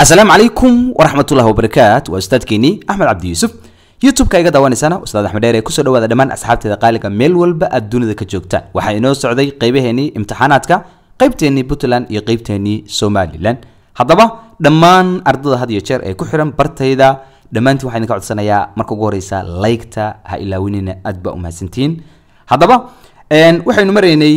asalaamu calaykum waraxmatullahi wabarakaat waa ustaadkeenii axmed cabdi yuusuf youtube-ka iga daawanaysana ustaad axmed dheer ee kusoo dhawaada dhammaan asxaabteeda qaaliga meel walba aad dunida ka joogtaan waxaa inoo socday qaybaheenii imtixaanaadka qaybteenii puntland iyo qaybteenii somalilan haddaba dhammaan ardada had iyo jeer ee ku xihan bartayda dhammaantiin waxaa idinka codsanayaa marka ugu horeysa laygta ha ilaawinina aad baa umahadsantihiin haddaba waxaynu maraynay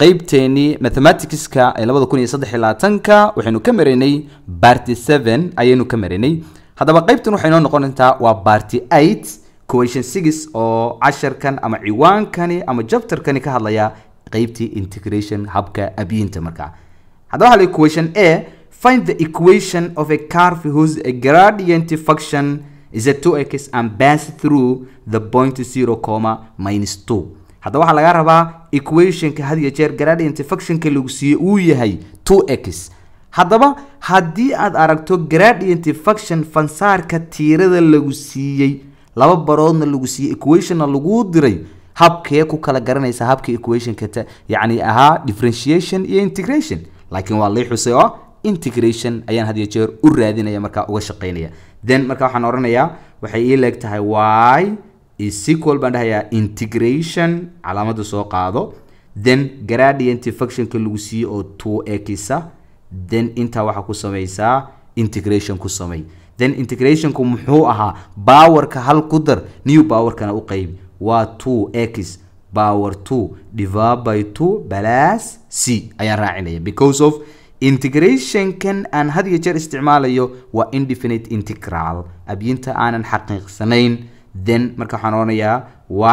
qaybteenii mathematicska ee labada kun iyo saddex iyo labaatanka waxaynu ka maraynay barty seven ayaynu ka maraynay haddaba qaybtan waxay noo noqon doontaa waa barty eight question six oo casharkan ama ciwaankani ama jabtarkani ka hadlaya qaybtii integration habka abyinta markaa haddaba waxaa question a find the equation of a curve whose a gradient function is a 2x and pass through the point 0, comma minus 2 haddaba waxaa laga rabaa equationka had iyo jeer gradient functionka lagu siiyey uu yahay two x haddaba haddii aad aragto gradient function fansaarka tiirada lagu siiyey laba baroodna lagu siiyey equationna lagu diray habkee ku kala garanaysa habka equationka yacni ahaa differentiation iyo integration laakiin waa lii xusay oo integration ayaan had iyo jeer u raadinaya markaa uga shaqeynaya then markaa waxaan odhanayaa waxay ii leeg tahay y sequal baan dhahayaa integration calaamada soo qaado then gradient functionka lagu siiye oo two ekisa then intaa waxaa ku samaysaa integration ku samay then integrationku muxuu ahaa powerka hal ku dar new bowerkana u qaybi waa two x power two divide by two balas c ayaan raacinaya because of integrationkan aan had iyo jeer isticmaalayo waa indefinite integral abyinta aanan xaqiiqsanayn then marka waxaan odhanayaa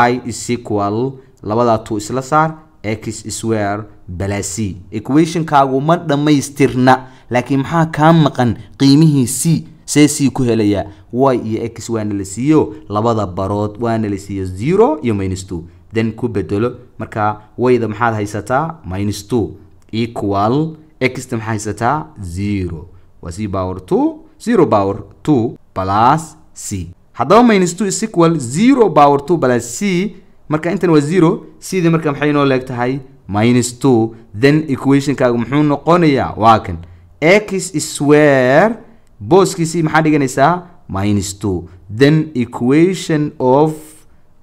y issequal labadaa tu isla saar x swer balac equationkaagu ma dhammaystirna laakiin maxaa kaa maqan qiimihii c see c ku helayaa y iyo x waana la siiyo labada barood waana la siiyo zero iyo minus two then ku bedelo marka wayda maxaad haysataa minus two equal xta maxaad haysataa zero waa c power two zero power two plus c haddaba minus two is equal zero power two plus c marka intan waa zero c marka maxay inoo leeg tahay minus two then equationkaagu muxuu noqonayaa waa kan x square booskiisii maxaa dhiganaysaa minus two then equation of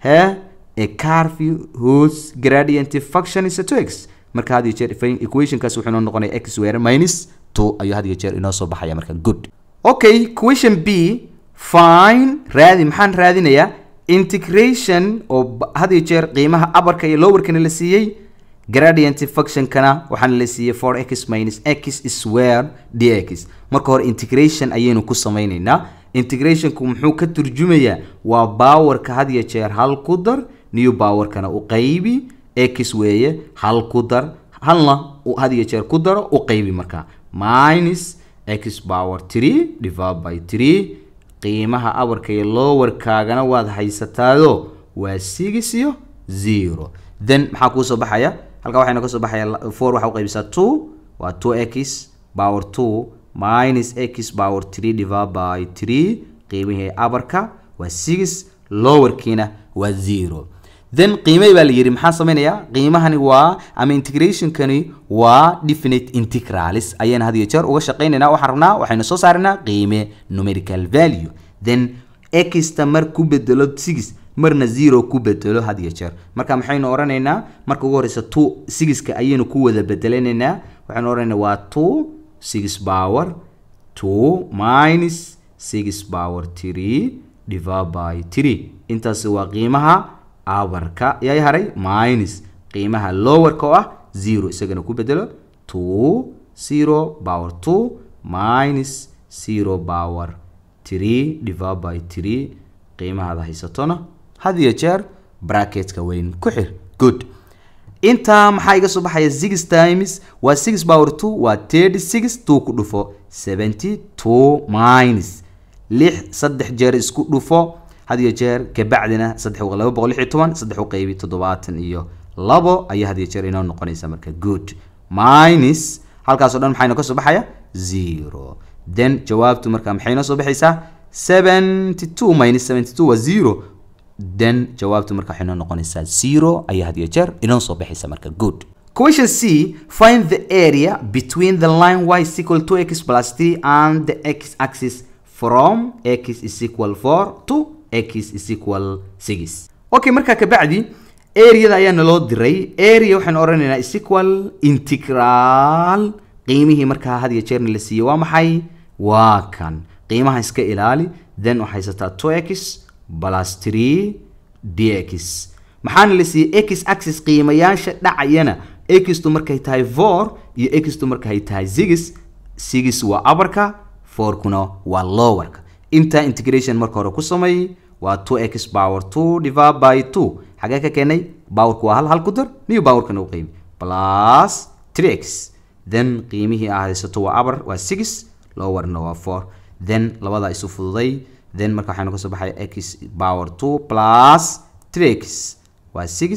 he a carve whose gradient function is two x marka had iyo jeer equationkaas wuxuu noo noqonayaa x square minus two ayuu had iyo jeer inoo soo baxaya marka good okay question b fine raadi maxaan raadinayaa integration oo had iyo jeer qiimaha abarka iyo lowerkana la siiyey gradient functionkana waxaana la siiyey for x minus x square dx marka hore integration ayaynu ku sameyneynaa integrationku muxuu ka turjumayaa waa bawerka had jeer hal ku dar new bawerkana u qaybi x weeye hal ku dar halna had jeer ku daro u qaybi markaa minus x power three divide by three qiimaha awarka iyo lowarkaagana waad haysataado waa six iyo zero then maxaa kuusoo baxaya halkaa waxayna soo baxaya four waxaa u uqaybisaa two waa two x power two minus x power three divide by three qiimihii abarka waa six lowarkiina waa zero then qiimey baa la maxaa samaynayaa qiimahani waa ama integrationkani waa definite integralis ayaan had iyo jeer uga shaqaynaynaa waxaan rabnaa waxaynu soo saarinaa qiime numerical value then exta mar ku bedelo six marna zero ku bedelo had iyo jeer marka maxaynu odhanaynaa marka ugu horeysa two sixka ayaynu ku wada bedelanaynaa waxaynu odhanaynaa waa two six power two minus six power three divide by three intaasi waa qiimaha awarka yaa haray minus qiimaha lowerka oo ah zero isagana ku bedelo two zero power two minus zero power three divide by three qiimahaada haysatona had iyo jeer bracketka weyn ku xir good intaa maxaa iga soo baxaya six times waa six power two waa thirty six two ku dhufo seventy two minus lix saddex jeer isku dhufo had iyo jeer kabacdina saddex laba boqol iyo toban saddex qeybi toddobaatan iyo labo ayaa had iyo jeer inoo noqonaysa marka good minus halkaasoo dhan maxaa inoo kasoo baxaya zero then jawaabtu marka maxay inoo soo baxaysaa seventy two minus seventy two waa zero then jawaabtu marka waxay inoo noqonaysaa zero ayaa had iyo jeer inoo soo baxaysa marka good Question C, find the area between the line y is to x plus 3 and the x-axis from x is equal 4 to x equal six okay markaa kabacdi areada ayaa naloo diray area waxaan odhanaynaa sequal integral qiimihii markaa had iyo jeerna la siiyey waa maxay waa kan qiimaha iska ilaali then waxaa haysataa two x plus three d x maxaana la siiyey x axis qiimayaasha dhacayana extu markay tahay four iyo extu markay tahay six six waa abarka four waa lowerka intaa integration marka hore ku sameey waa two x power two divide by two xagee ka keenay powerku waa hal hal ku dar niyo powerkan u qiimi plus three x then qiimihii aa haysato waa abar waa six loo waa four then labadaa isu fududay then marka waxaynu kasoo baxay x power two plus three x waa six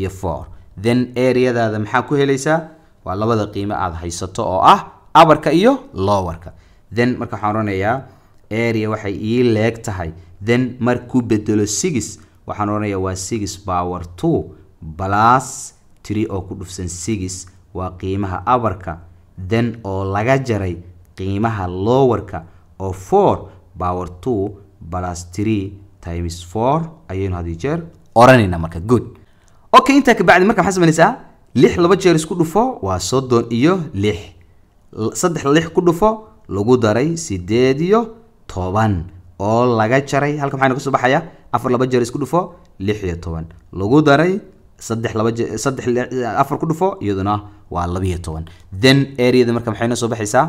iyo four then areadaada maxaa ku helaysaa waa labada qiimo aada haysato oo ah abarka iyo lowarka then marka waxaan oranayaa area waxay ii leeg tahay then markuu bedelo sigis waxaan odhanayaa waa sigis power two blas tree oo ku dhufsan sigis waa qiimaha abarka then oo laga jaray qiimaha lowerka oo four power two plus tree times four ayaynu had jeer odhanaynaa marka good okay intaa kabacdi marka maxaa sameynaysaa lix laba jeer isku dhufo waa soddon iyo lix saddex lix ku dhufo lagu daray sideed iyo toban oo laga jaray halka waxayna kusoo baxayaa afar laba jeer isku dhufo lix iyo toban lagu daray saddex laba je saddex afar ku dhufo iyaduna waa labaiyo toban then areada marka maxay noo soo baxaysaa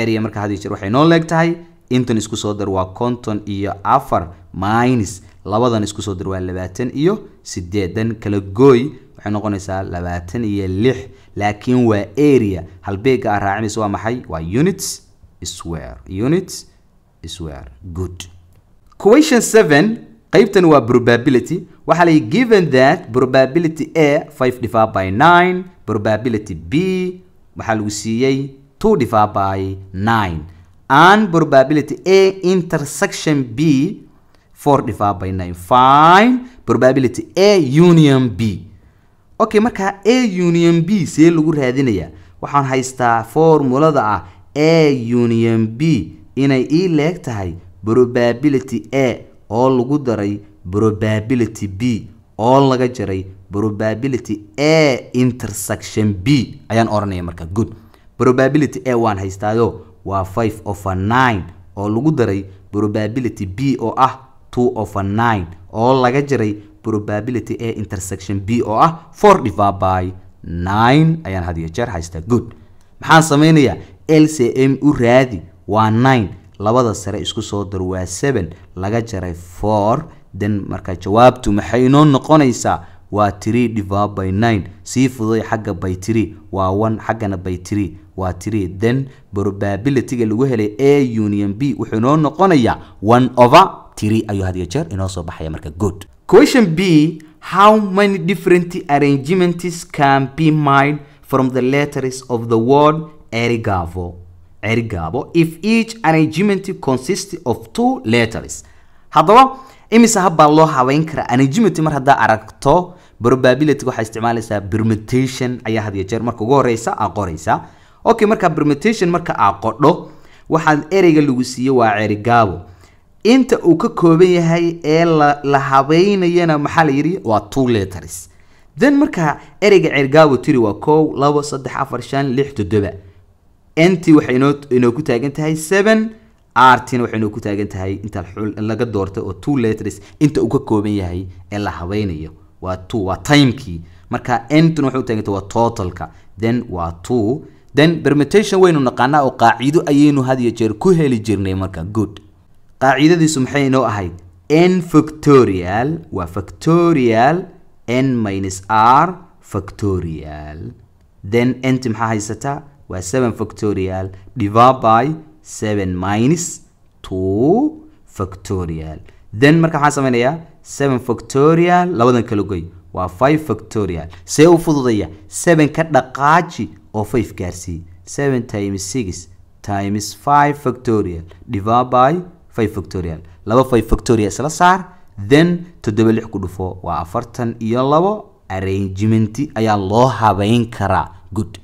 area marka hadii jeer waxay noo leeg tahay intan isku soo dar waa konton iyo afar minus labadan isku soo dar waa labaatan iyo sideedan dan kala gooy waxay noqonaysaa labaatan iyo lix laakiin waa area halbeega aa raacinaysa waa maxay waa units swear units swear question 7 qaybtan waa probability waxaa layi given that probability a 5 divided by 9 probability b waxaa lagu siiyey 2 divided by 9 and probability a intersection b 4 divided by 9 fine probability a union b okay markaa a union b see lagu raadinayaa waxaan haystaa formulada ah a union b inay ii leeg tahay probability a oo lagu daray probability b oo laga jaray probability a intersection b ayaan oranaya marka good probability a waan haystaayo waa five of a nine oo lagu daray probability b oo ah two of a nine oo laga jaray probability a intersection b oo ah four divad by nine ayaan hadiyo jeer haystaa good maxaan samaynayaa l c m u raadi waa nine labada sare isku soo dar waa seven laga jaray four then marka jawaabtu maxay inoo noqonaysaa waa tree divided by nine sii fududay xagga by tree waa one xaggana by tree waa tree then probability lagu helay a union b wuxuu inoo noqonayaa one over tree ayuu had iyo jeer inoo soo baxaya marka good question b how many different arrangements can be made from the letters of the word erigavo cirgaabo if each anagement consist of two letters hadaba imise habbaa loo habeyn karaa anagement mar haddaa aragto probability waxaa isticmaalaysaa permutation ayaa had iyo jeer marka ugu horeysa aa qoraysaa okay marka permutation marka aa qodho waxaad ereyga lagu siiye waa cerigaabo inta uu ka kooban yahay ee la habeynayana maxaa la yidhi waa two letters then marka ereyga cerigaabo tiri waa kow labo saddex afar shan lix toddoba nt waxay inoo taagan tahay seven artin waxay inooku taagan tahay inta laga doortay oo two letters inta uu ka kooban yahay ee la habeynayo waa two waa timekii marka ntuna waxay u taagan tahay waa totalka then waa two then permutation waynu naqaanaa oo qaacido ayaynu had iyo jeer ku heli jirnay marka good qaacidadiisu maxay inoo ahayd n factorial waa factorial n minus r factorial then nt maxaa haysataa waa seven factorial divide by seven minus two factorial then marka waxaan samaynayaa seven factorial labadan kala goy waa five factorial see u fududaya seven ka dhaqaaji oo five gaarsii seven times six times five factorial divide by five factorial laba five factorial isla saar then toddoba lix ku dhufo waa afartan iyo labo arrangement ayaa loo habeyn karaa good